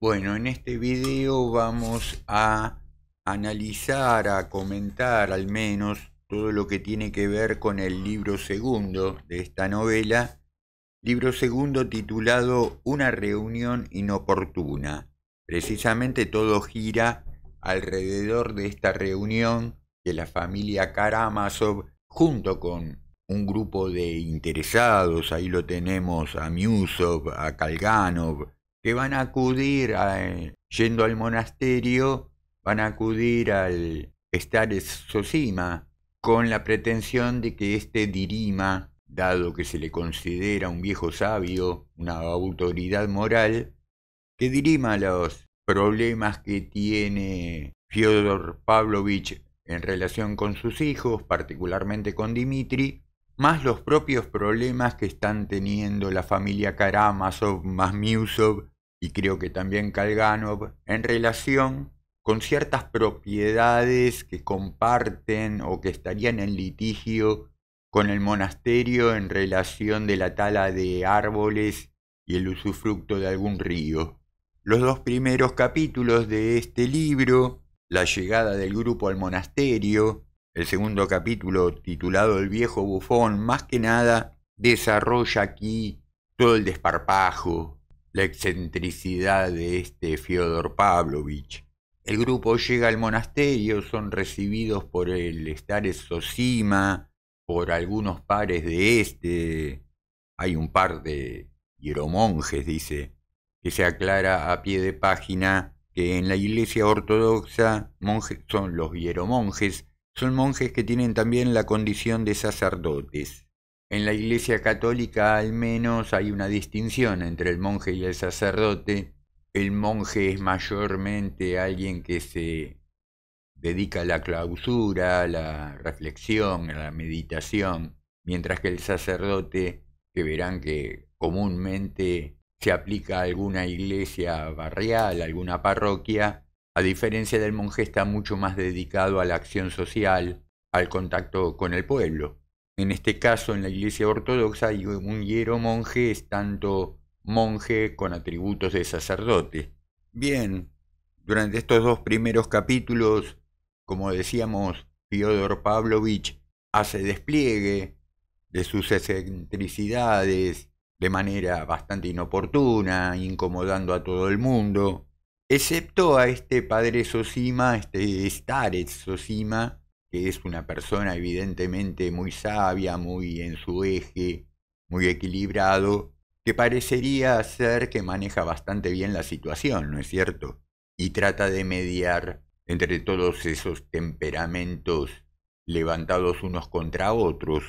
Bueno, en este video vamos a analizar, a comentar al menos todo lo que tiene que ver con el libro segundo de esta novela, libro segundo titulado Una reunión inoportuna. Precisamente todo gira alrededor de esta reunión de la familia Karamazov, junto con un grupo de interesados, ahí lo tenemos a Miusov, a Kalganov, que van a acudir eh, yendo al monasterio, van a acudir al estar Sosima con la pretensión de que este dirima, dado que se le considera un viejo sabio, una autoridad moral, que dirima los problemas que tiene Fyodor Pavlovich en relación con sus hijos, particularmente con Dimitri, más los propios problemas que están teniendo la familia Karamazov, más y creo que también Kalganov en relación con ciertas propiedades que comparten o que estarían en litigio con el monasterio en relación de la tala de árboles y el usufructo de algún río. Los dos primeros capítulos de este libro, la llegada del grupo al monasterio, el segundo capítulo, titulado El viejo bufón, más que nada desarrolla aquí todo el desparpajo, la excentricidad de este Fyodor Pavlovich. El grupo llega al monasterio, son recibidos por el Stares Sosima, por algunos pares de este. Hay un par de hieromonjes, dice, que se aclara a pie de página que en la iglesia ortodoxa monjes, son los hieromonjes son monjes que tienen también la condición de sacerdotes. En la Iglesia Católica al menos hay una distinción entre el monje y el sacerdote. El monje es mayormente alguien que se dedica a la clausura, a la reflexión, a la meditación, mientras que el sacerdote, que verán que comúnmente se aplica a alguna iglesia barrial, alguna parroquia, a diferencia del monje está mucho más dedicado a la acción social, al contacto con el pueblo. En este caso, en la Iglesia Ortodoxa, un monje es tanto monje con atributos de sacerdote. Bien, durante estos dos primeros capítulos, como decíamos, Fyodor Pavlovich hace despliegue de sus excentricidades de manera bastante inoportuna, incomodando a todo el mundo, excepto a este padre Sosima, este Starets Sosima, que es una persona evidentemente muy sabia, muy en su eje, muy equilibrado, que parecería ser que maneja bastante bien la situación, ¿no es cierto? Y trata de mediar entre todos esos temperamentos levantados unos contra otros.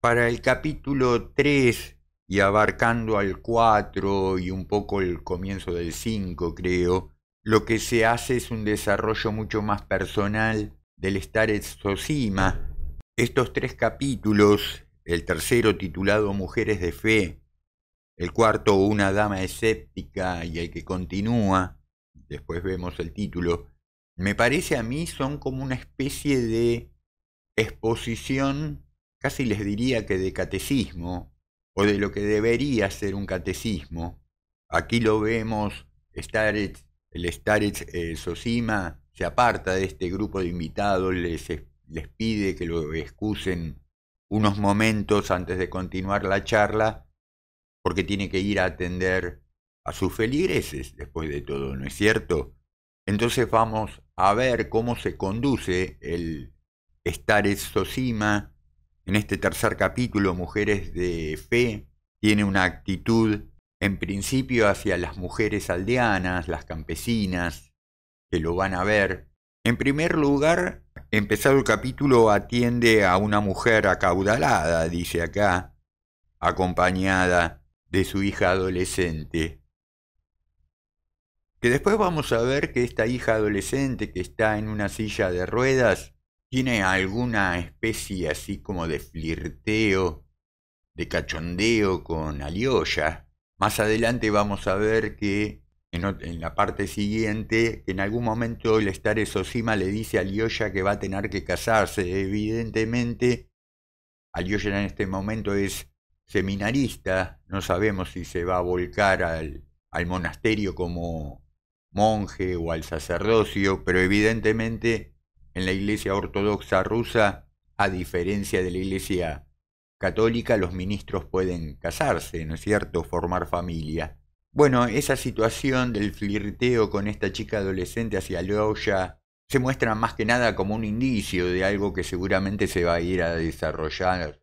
Para el capítulo 3 y abarcando al 4 y un poco el comienzo del 5, creo, lo que se hace es un desarrollo mucho más personal del estar Sosima. Estos tres capítulos, el tercero titulado Mujeres de Fe, el cuarto Una Dama Escéptica y el que continúa, después vemos el título, me parece a mí son como una especie de exposición, casi les diría que de catecismo, o de lo que debería ser un catecismo. Aquí lo vemos, estar el Starets eh, Sosima se aparta de este grupo de invitados, les, les pide que lo excusen unos momentos antes de continuar la charla, porque tiene que ir a atender a sus feligreses, después de todo, ¿no es cierto? Entonces vamos a ver cómo se conduce el Starets Sosima en este tercer capítulo, Mujeres de Fe, tiene una actitud en principio hacia las mujeres aldeanas, las campesinas, que lo van a ver. En primer lugar, empezado el capítulo atiende a una mujer acaudalada, dice acá, acompañada de su hija adolescente. Que después vamos a ver que esta hija adolescente que está en una silla de ruedas tiene alguna especie así como de flirteo, de cachondeo con Alioya más adelante vamos a ver que en, la parte siguiente, en algún momento el estar Sosima le dice a Lyoya que va a tener que casarse. Evidentemente, Alyosha en este momento es seminarista, no sabemos si se va a volcar al, al monasterio como monje o al sacerdocio, pero evidentemente en la iglesia ortodoxa rusa, a diferencia de la iglesia católica los ministros pueden casarse, ¿no es cierto?, formar familia. Bueno, esa situación del flirteo con esta chica adolescente hacia Loya se muestra más que nada como un indicio de algo que seguramente se va a ir a desarrollar,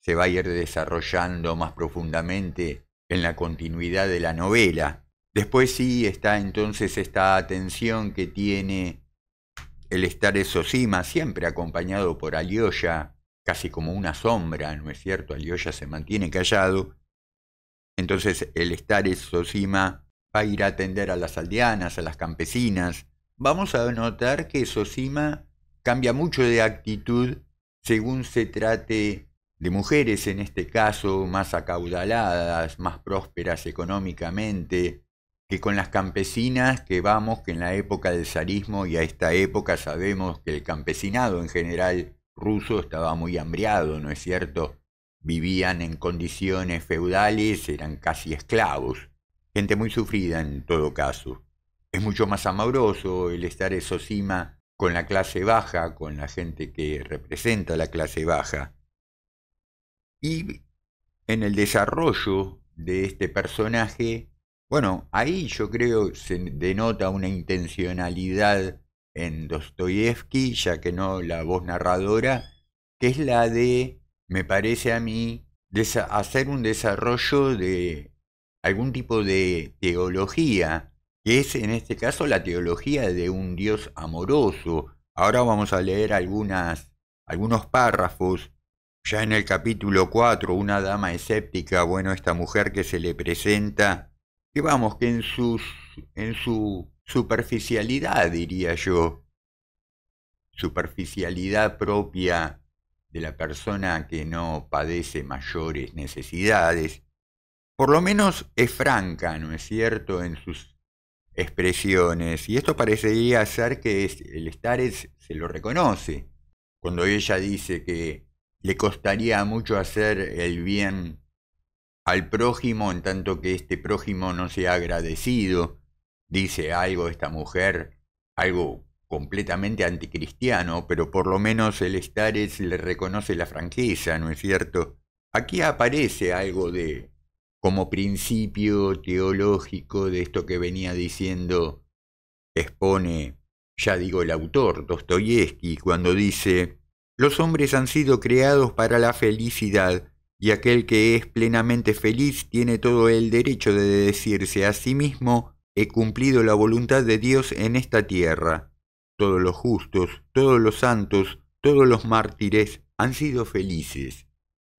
se va a ir desarrollando más profundamente en la continuidad de la novela. Después sí está entonces esta atención que tiene el estar Sosima, siempre acompañado por Alyosha, casi como una sombra, ¿no es cierto? Alioya se mantiene callado. Entonces el estar Sosima va a ir a atender a las aldeanas, a las campesinas. Vamos a notar que Sosima cambia mucho de actitud según se trate de mujeres, en este caso, más acaudaladas, más prósperas económicamente, que con las campesinas que vamos, que en la época del zarismo y a esta época sabemos que el campesinado en general ruso estaba muy hambriado, ¿no es cierto? Vivían en condiciones feudales, eran casi esclavos. Gente muy sufrida en todo caso. Es mucho más amoroso el estar esocima con la clase baja, con la gente que representa la clase baja. Y en el desarrollo de este personaje, bueno, ahí yo creo se denota una intencionalidad en Dostoyevsky, ya que no la voz narradora, que es la de, me parece a mí, hacer un desarrollo de algún tipo de teología, que es en este caso la teología de un Dios amoroso. Ahora vamos a leer algunas, algunos párrafos. Ya en el capítulo 4, una dama escéptica, bueno, esta mujer que se le presenta, que vamos, que en, sus, en su superficialidad, diría yo, superficialidad propia de la persona que no padece mayores necesidades, por lo menos es franca, ¿no es cierto?, en sus expresiones. Y esto parecería ser que el es se lo reconoce. Cuando ella dice que le costaría mucho hacer el bien al prójimo en tanto que este prójimo no sea agradecido, dice algo esta mujer, algo completamente anticristiano, pero por lo menos el Stares le reconoce la franqueza, ¿no es cierto? Aquí aparece algo de como principio teológico de esto que venía diciendo, expone, ya digo, el autor, Dostoyevsky, cuando dice, los hombres han sido creados para la felicidad, y aquel que es plenamente feliz tiene todo el derecho de decirse a sí mismo he cumplido la voluntad de Dios en esta tierra. Todos los justos, todos los santos, todos los mártires han sido felices.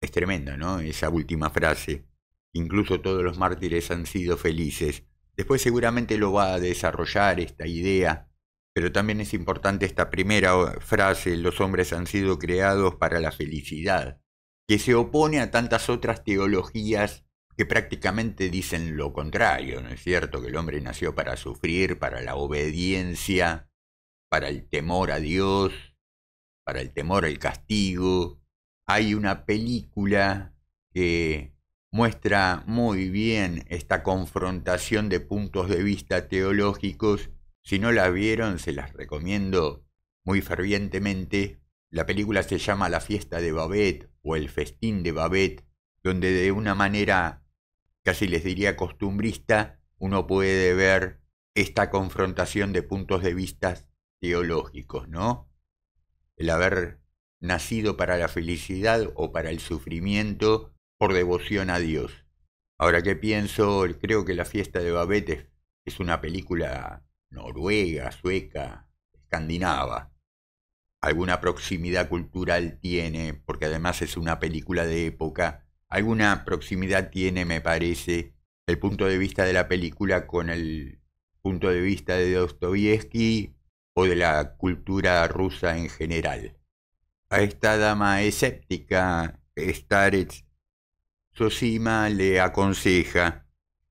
Es tremendo, ¿no? Esa última frase. Incluso todos los mártires han sido felices. Después seguramente lo va a desarrollar esta idea, pero también es importante esta primera frase, los hombres han sido creados para la felicidad, que se opone a tantas otras teologías que prácticamente dicen lo contrario, ¿no es cierto? Que el hombre nació para sufrir, para la obediencia, para el temor a Dios, para el temor al castigo. Hay una película que muestra muy bien esta confrontación de puntos de vista teológicos. Si no la vieron, se las recomiendo muy fervientemente. La película se llama La fiesta de Babet o El festín de Babet, donde de una manera casi les diría costumbrista, uno puede ver esta confrontación de puntos de vista teológicos, ¿no? El haber nacido para la felicidad o para el sufrimiento por devoción a Dios. Ahora que pienso, creo que La fiesta de Babette es una película noruega, sueca, escandinava. Alguna proximidad cultural tiene, porque además es una película de época alguna proximidad tiene, me parece, el punto de vista de la película con el punto de vista de Dostoyevsky o de la cultura rusa en general. A esta dama escéptica, Starets Sosima le aconseja,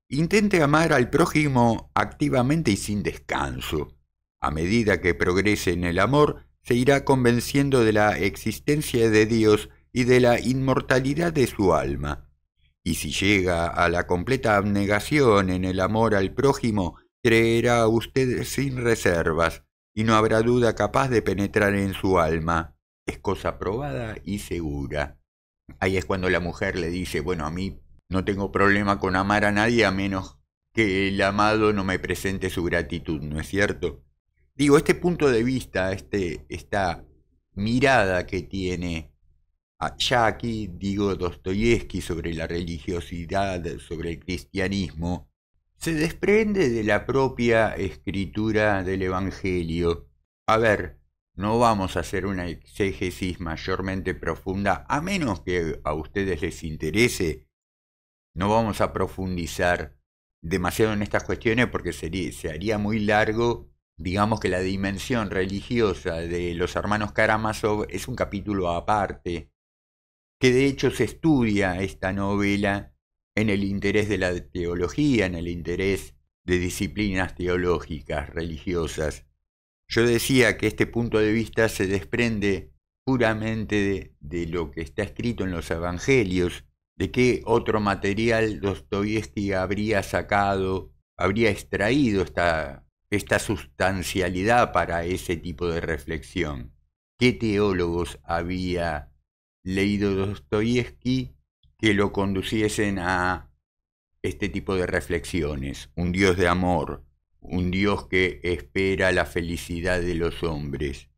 intente amar al prójimo activamente y sin descanso. A medida que progrese en el amor, se irá convenciendo de la existencia de Dios y de la inmortalidad de su alma. Y si llega a la completa abnegación en el amor al prójimo, creerá usted sin reservas, y no habrá duda capaz de penetrar en su alma. Es cosa probada y segura. Ahí es cuando la mujer le dice, bueno, a mí no tengo problema con amar a nadie a menos que el amado no me presente su gratitud, ¿no es cierto? Digo, este punto de vista, este, esta mirada que tiene ya aquí digo Dostoyevsky sobre la religiosidad, sobre el cristianismo, se desprende de la propia escritura del Evangelio. A ver, no vamos a hacer una exégesis mayormente profunda, a menos que a ustedes les interese. No vamos a profundizar demasiado en estas cuestiones porque se haría muy largo. Digamos que la dimensión religiosa de los hermanos Karamazov es un capítulo aparte que de hecho se estudia esta novela en el interés de la teología, en el interés de disciplinas teológicas, religiosas. Yo decía que este punto de vista se desprende puramente de, lo que está escrito en los evangelios, de qué otro material Dostoyevsky habría sacado, habría extraído esta, esta sustancialidad para ese tipo de reflexión. ¿Qué teólogos había leído Dostoyevsky que lo conduciesen a este tipo de reflexiones. Un Dios de amor, un Dios que espera la felicidad de los hombres.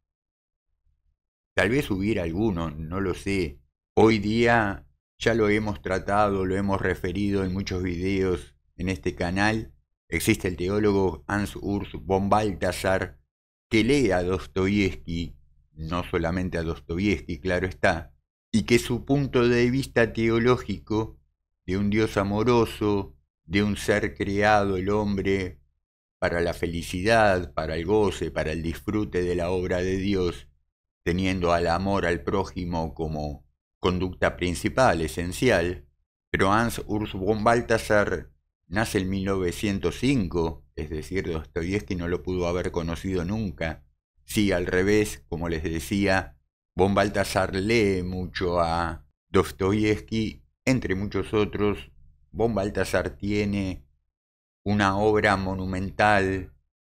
Tal vez hubiera alguno, no lo sé. Hoy día ya lo hemos tratado, lo hemos referido en muchos videos en este canal. Existe el teólogo Hans Urs von Balthasar que lee a Dostoyevsky, no solamente a Dostoyevsky, claro está, y que su punto de vista teológico de un Dios amoroso, de un ser creado el hombre para la felicidad, para el goce, para el disfrute de la obra de Dios, teniendo al amor al prójimo como conducta principal, esencial, pero Hans Urs von Balthasar nace en 1905, es decir, Dostoyevsky no lo pudo haber conocido nunca. si al revés, como les decía, Von Baltasar lee mucho a Dostoyevsky, entre muchos otros. Von Baltasar tiene una obra monumental,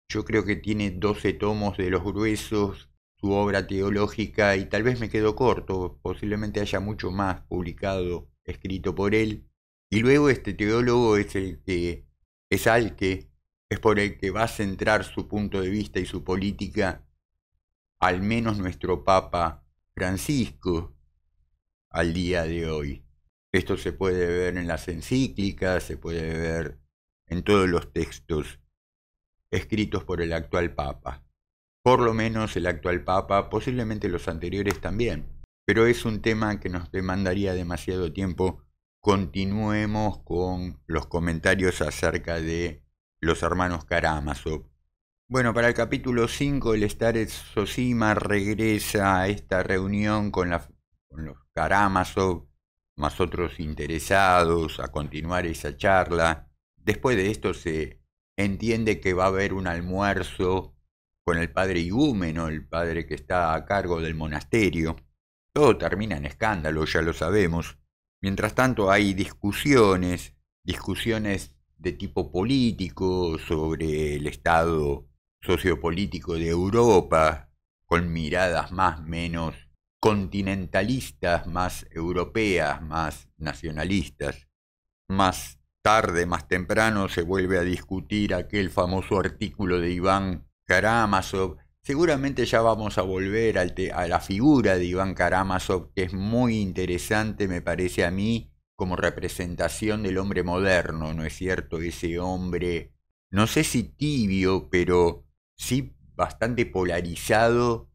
yo creo que tiene 12 tomos de los gruesos, su obra teológica, y tal vez me quedo corto, posiblemente haya mucho más publicado, escrito por él. Y luego este teólogo es el que es al que es por el que va a centrar su punto de vista y su política, al menos nuestro Papa Francisco al día de hoy. Esto se puede ver en las encíclicas, se puede ver en todos los textos escritos por el actual Papa. Por lo menos el actual Papa, posiblemente los anteriores también. Pero es un tema que nos demandaría demasiado tiempo. Continuemos con los comentarios acerca de los hermanos Karamazov bueno, para el capítulo 5, el Star Sosima regresa a esta reunión con, con los Karamazov, más otros interesados, a continuar esa charla. Después de esto se entiende que va a haber un almuerzo con el padre Igúmeno, el padre que está a cargo del monasterio. Todo termina en escándalo, ya lo sabemos. Mientras tanto hay discusiones, discusiones de tipo político sobre el estado sociopolítico de Europa, con miradas más menos continentalistas, más europeas, más nacionalistas. Más tarde, más temprano, se vuelve a discutir aquel famoso artículo de Iván Karamazov. Seguramente ya vamos a volver a la figura de Iván Karamazov, que es muy interesante, me parece a mí, como representación del hombre moderno, ¿no es cierto? Ese hombre, no sé si tibio, pero sí bastante polarizado,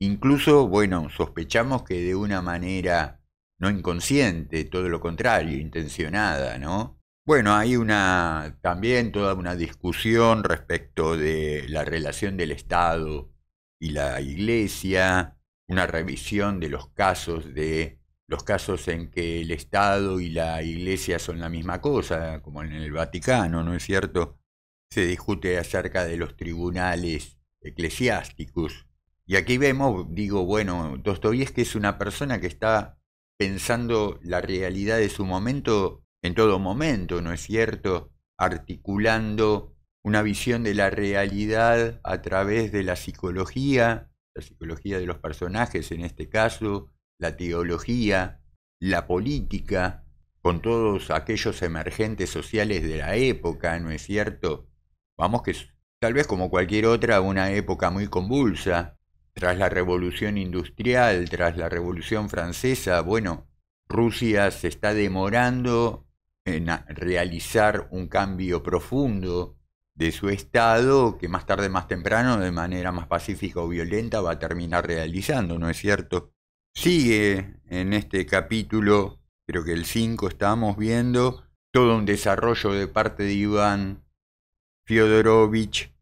incluso, bueno, sospechamos que de una manera no inconsciente, todo lo contrario, intencionada, ¿no? Bueno, hay una también toda una discusión respecto de la relación del Estado y la Iglesia, una revisión de los casos de los casos en que el Estado y la Iglesia son la misma cosa, como en el Vaticano, ¿no es cierto? se discute acerca de los tribunales eclesiásticos. Y aquí vemos, digo, bueno, Dostoyevsky es una persona que está pensando la realidad de su momento en todo momento, ¿no es cierto? Articulando una visión de la realidad a través de la psicología, la psicología de los personajes en este caso, la teología, la política, con todos aquellos emergentes sociales de la época, ¿no es cierto? Vamos que tal vez como cualquier otra, una época muy convulsa, tras la revolución industrial, tras la revolución francesa, bueno, Rusia se está demorando en realizar un cambio profundo de su estado que más tarde, más temprano, de manera más pacífica o violenta, va a terminar realizando, ¿no es cierto? Sigue en este capítulo, creo que el 5 estamos viendo, todo un desarrollo de parte de Iván Fyodorovich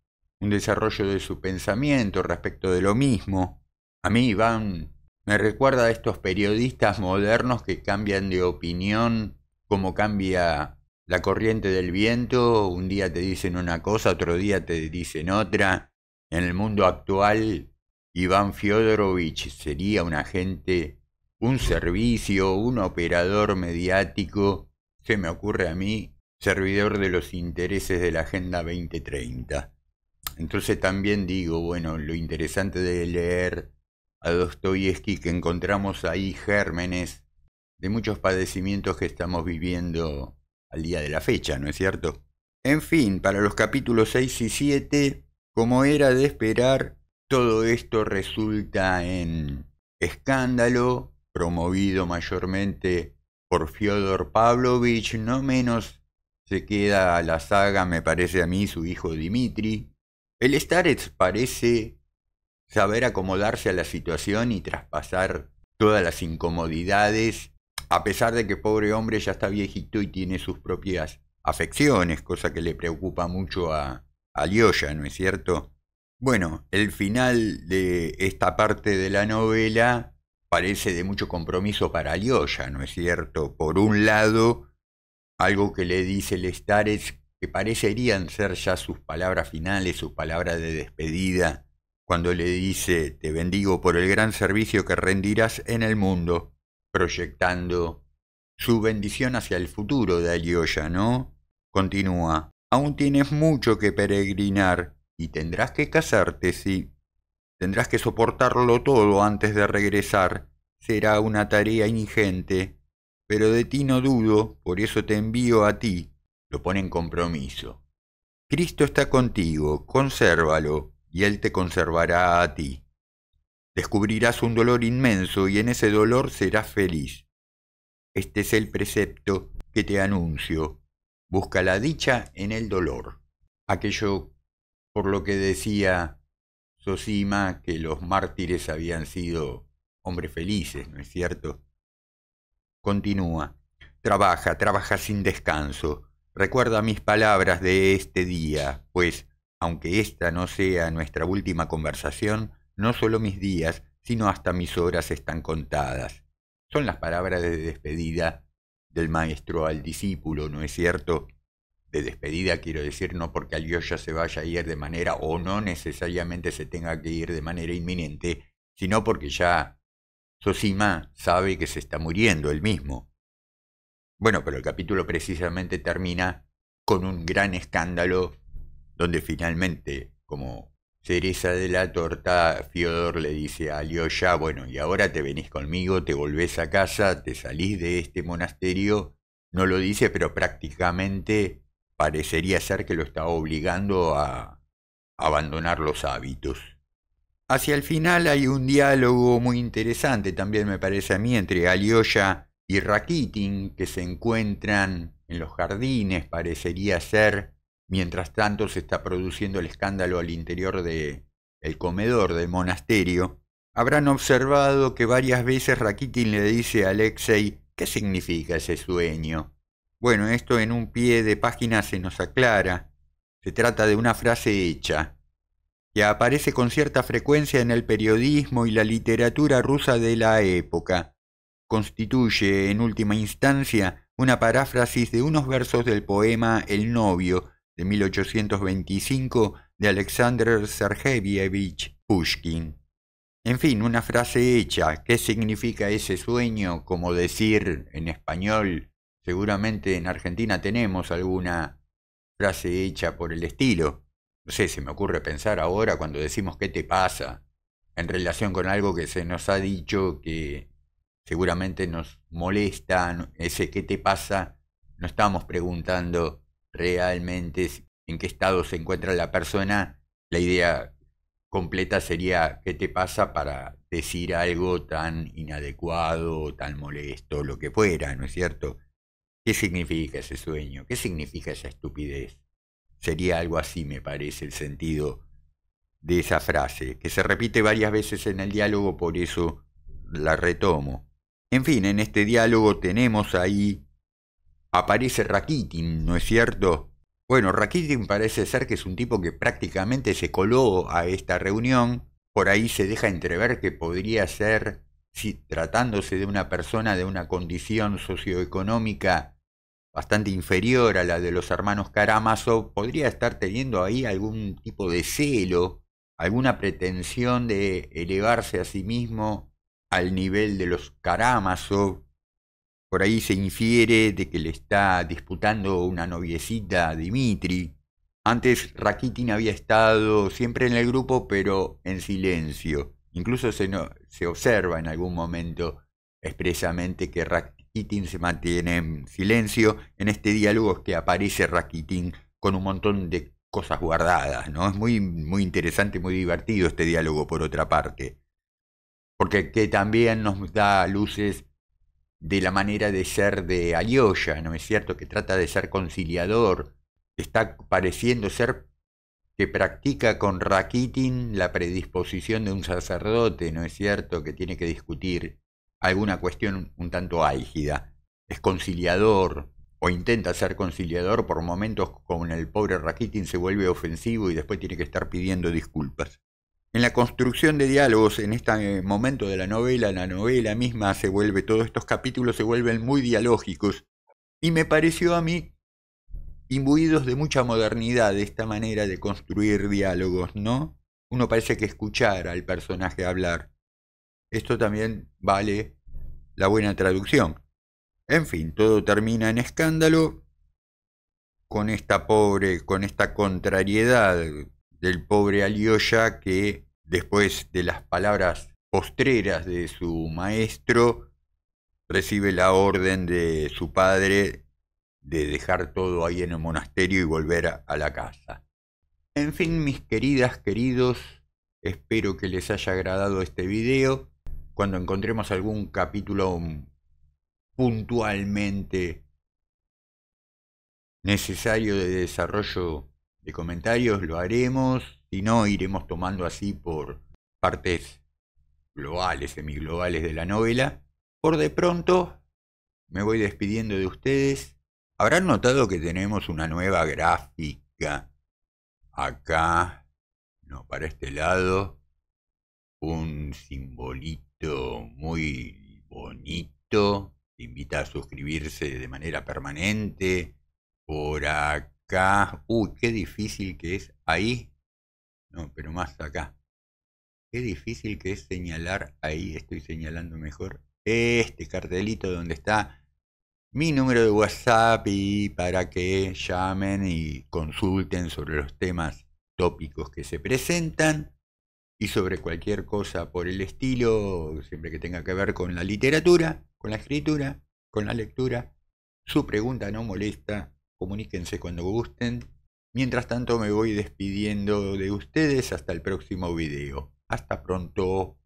un desarrollo de su pensamiento respecto de lo mismo. A mí Iván me recuerda a estos periodistas modernos que cambian de opinión como cambia la corriente del viento, un día te dicen una cosa, otro día te dicen otra. En el mundo actual, Iván Fyodorovich sería un agente, un servicio, un operador mediático, se me ocurre a mí, servidor de los intereses de la Agenda 2030. Entonces también digo, bueno, lo interesante de leer a Dostoyevsky que encontramos ahí gérmenes de muchos padecimientos que estamos viviendo al día de la fecha, ¿no es cierto? En fin, para los capítulos 6 y 7, como era de esperar, todo esto resulta en escándalo promovido mayormente por Fyodor Pavlovich, no menos se queda a la saga, me parece a mí, su hijo Dimitri. El Starets parece saber acomodarse a la situación y traspasar todas las incomodidades, a pesar de que pobre hombre ya está viejito y tiene sus propias afecciones, cosa que le preocupa mucho a, a Lioya, ¿no es cierto? Bueno, el final de esta parte de la novela parece de mucho compromiso para Lioya, ¿no es cierto? Por un lado, algo que le dice Lestares que parecerían ser ya sus palabras finales, su palabra de despedida, cuando le dice, te bendigo por el gran servicio que rendirás en el mundo, proyectando su bendición hacia el futuro de Alioya, ¿no? Continúa, aún tienes mucho que peregrinar y tendrás que casarte, sí. Tendrás que soportarlo todo antes de regresar. Será una tarea ingente pero de ti no dudo, por eso te envío a ti, lo pone en compromiso. Cristo está contigo, consérvalo, y Él te conservará a ti. Descubrirás un dolor inmenso y en ese dolor serás feliz. Este es el precepto que te anuncio. Busca la dicha en el dolor. Aquello por lo que decía Sosima que los mártires habían sido hombres felices, ¿no es cierto? Continúa. Trabaja, trabaja sin descanso. Recuerda mis palabras de este día, pues, aunque esta no sea nuestra última conversación, no solo mis días, sino hasta mis horas están contadas. Son las palabras de despedida del maestro al discípulo, ¿no es cierto? De despedida quiero decir no porque ya se vaya a ir de manera o no necesariamente se tenga que ir de manera inminente, sino porque ya Sosima sabe que se está muriendo él mismo. Bueno, pero el capítulo precisamente termina con un gran escándalo donde finalmente, como cereza de la torta, Fiodor le dice a Alyosha, bueno, y ahora te venís conmigo, te volvés a casa, te salís de este monasterio. No lo dice, pero prácticamente parecería ser que lo está obligando a abandonar los hábitos. Hacia el final hay un diálogo muy interesante también me parece a mí entre Alioya y Rakitin que se encuentran en los jardines, parecería ser, mientras tanto se está produciendo el escándalo al interior del el comedor del monasterio. Habrán observado que varias veces Rakitin le dice a Alexei ¿qué significa ese sueño? Bueno, esto en un pie de página se nos aclara. Se trata de una frase hecha, que aparece con cierta frecuencia en el periodismo y la literatura rusa de la época. Constituye, en última instancia, una paráfrasis de unos versos del poema El novio, de 1825, de Alexander Sergeyevich Pushkin. En fin, una frase hecha. ¿Qué significa ese sueño? Como decir en español, seguramente en Argentina tenemos alguna frase hecha por el estilo no sé, se me ocurre pensar ahora cuando decimos qué te pasa en relación con algo que se nos ha dicho que seguramente nos molesta, ese qué te pasa, no estamos preguntando realmente en qué estado se encuentra la persona, la idea completa sería qué te pasa para decir algo tan inadecuado, tan molesto, lo que fuera, ¿no es cierto? ¿Qué significa ese sueño? ¿Qué significa esa estupidez? Sería algo así, me parece, el sentido de esa frase, que se repite varias veces en el diálogo, por eso la retomo. En fin, en este diálogo tenemos ahí, aparece Rakitin, ¿no es cierto? Bueno, Rakitin parece ser que es un tipo que prácticamente se coló a esta reunión, por ahí se deja entrever que podría ser, si tratándose de una persona de una condición socioeconómica bastante inferior a la de los hermanos Karamazov, podría estar teniendo ahí algún tipo de celo, alguna pretensión de elevarse a sí mismo al nivel de los Karamazov. Por ahí se infiere de que le está disputando una noviecita a Dimitri. Antes Rakitin había estado siempre en el grupo, pero en silencio. Incluso se, no, se observa en algún momento expresamente que Rakitin Rakitin se mantiene en silencio en este diálogo que aparece Rakitin con un montón de cosas guardadas, ¿no? Es muy, muy interesante, muy divertido este diálogo por otra parte, porque que también nos da luces de la manera de ser de Alyosha, ¿no es cierto? Que trata de ser conciliador, está pareciendo ser que practica con Rakitin la predisposición de un sacerdote, ¿no es cierto? Que tiene que discutir alguna cuestión un tanto álgida. Es conciliador o intenta ser conciliador por momentos con el pobre Rakitin se vuelve ofensivo y después tiene que estar pidiendo disculpas. En la construcción de diálogos, en este eh, momento de la novela, la novela misma se vuelve, todos estos capítulos se vuelven muy dialógicos y me pareció a mí imbuidos de mucha modernidad esta manera de construir diálogos, ¿no? Uno parece que escuchar al personaje hablar. Esto también vale la buena traducción. En fin, todo termina en escándalo con esta pobre, con esta contrariedad del pobre Alyosha que después de las palabras postreras de su maestro recibe la orden de su padre de dejar todo ahí en el monasterio y volver a la casa. En fin, mis queridas, queridos, espero que les haya agradado este video cuando encontremos algún capítulo puntualmente necesario de desarrollo de comentarios, lo haremos, si no, iremos tomando así por partes globales, semiglobales de la novela. Por de pronto, me voy despidiendo de ustedes. Habrán notado que tenemos una nueva gráfica acá, no, para este lado, un simbolito muy bonito. Te invita a suscribirse de manera permanente. Por acá. Uy, qué difícil que es. Ahí. No, pero más acá. Qué difícil que es señalar. Ahí estoy señalando mejor. Este cartelito donde está mi número de WhatsApp y para que llamen y consulten sobre los temas tópicos que se presentan y sobre cualquier cosa por el estilo, siempre que tenga que ver con la literatura, con la escritura, con la lectura. Su pregunta no molesta, comuníquense cuando gusten. Mientras tanto me voy despidiendo de ustedes hasta el próximo video. Hasta pronto.